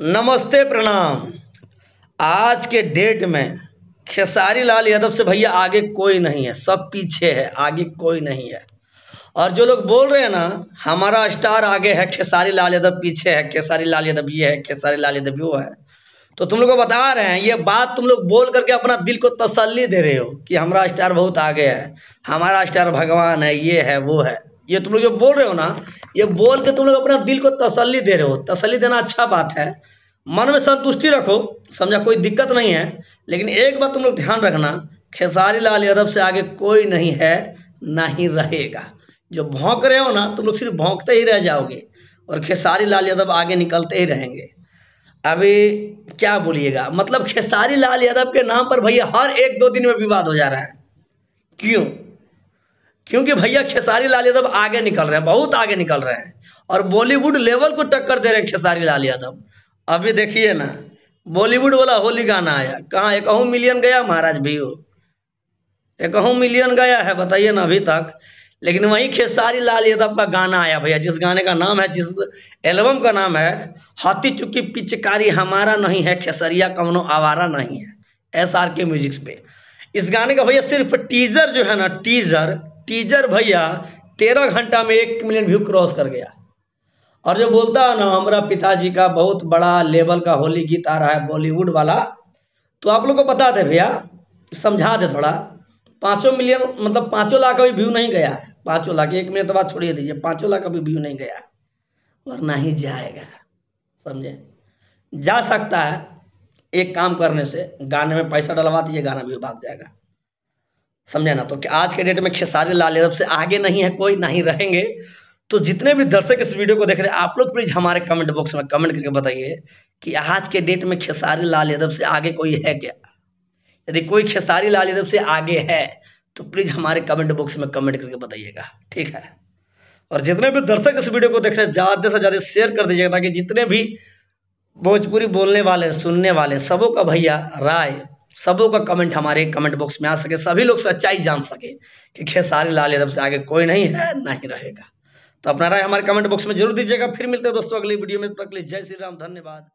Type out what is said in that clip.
नमस्ते प्रणाम आज के डेट में खेसारी लाल यादव से भैया आगे कोई नहीं है सब पीछे है आगे कोई नहीं है और जो लोग बोल रहे हैं ना हमारा स्टार आगे है खेसारी लाल यादव पीछे है खेसारी लाल यादव ये है खेसारी लाल यादव वो है तो तुम लोग को बता रहे हैं ये बात तुम लोग बोल करके अपना दिल को तसल्ली दे रहे हो कि हमारा स्टार बहुत आगे है हमारा स्टार भगवान है ये है वो है ये तुम लोग जो बोल रहे हो ना ये बोल के तुम लोग अपना दिल को तसल्ली दे रहे हो तसल्ली देना अच्छा बात है मन में संतुष्टि रखो समझा कोई दिक्कत नहीं है लेकिन एक बात तुम लोग ध्यान रखना खेसारी लाल यादव से आगे कोई नहीं है ना ही रहेगा जो भौंक रहे हो ना तुम लोग सिर्फ भौंकते ही रह जाओगे और खेसारी लाल यादव आगे निकलते ही रहेंगे अभी क्या बोलिएगा मतलब खेसारी लाल यादव के नाम पर भैया हर एक दो दिन में विवाद हो जा रहा है क्यों क्योंकि भैया खेसारी लाल यादव आगे निकल रहे हैं बहुत आगे निकल रहे हैं और बॉलीवुड लेवल को टक्कर दे रहे हैं खेसारी लाल यादव अभी देखिए ना बॉलीवुड वाला होली गाना आया कहाँ एक मिलियन गया महाराज भी हो एकहू मिलियन गया है बताइए ना अभी तक लेकिन वही खेसारी लाल यादव का गाना आया भैया जिस गाने का नाम है जिस एल्बम का नाम है हाथी चुकी पिचकारी हमारा नहीं है खेसरिया कमनो आवारा नहीं है एस आर के म्यूजिक्स पे इस गाने का भैया सिर्फ टीजर जो है ना टीजर टीजर भैया तेरह घंटा में एक मिलियन व्यू क्रॉस कर गया और जो बोलता है ना हमारा पिताजी का बहुत बड़ा लेवल का होली गीत आ रहा है बॉलीवुड वाला तो आप लोग को बता दे भैया समझा दे थोड़ा पाँचों मिलियन मतलब पाँचों लाख का भी व्यू नहीं गया है पाँचों लाख एक मिनट तो बाद छोड़िए दीजिए पाँचों लाख का भी व्यू नहीं गया और ना ही जाएगा समझे जा सकता है एक काम करने से गाने में पैसा डलवा दीजिए गाना भी भाग जाएगा समझे ना तो कि आज के डेट में खेसारी लाल यादव से आगे नहीं है कोई नहीं रहेंगे तो जितने भी दर्शक इस वीडियो को देख रहे हैं आप लोग प्लीज़ हमारे कमेंट बॉक्स में कमेंट करके बताइए कि आज के डेट में खेसारी लाल यादव से आगे कोई है क्या यदि कोई खेसारी लाल यादव से आगे है तो प्लीज़ हमारे कमेंट बॉक्स में कमेंट करके बताइएगा ठीक है और जितने भी दर्शक इस वीडियो को देख रहे हैं ज़्यादा से ज़्यादा शेयर कर दीजिएगा ताकि जितने भी भोजपुरी बोलने वाले सुनने वाले सबों का भैया राय सबों का कमेंट हमारे कमेंट बॉक्स में आ सके सभी लोग सच्चाई जान सके कि खेसारी लाल यादव से आगे कोई नहीं है ही रहेगा तो अपना राय हमारे कमेंट बॉक्स में जरूर दीजिएगा फिर मिलते हैं दोस्तों अगली वीडियो में तब तक जय श्री राम धन्यवाद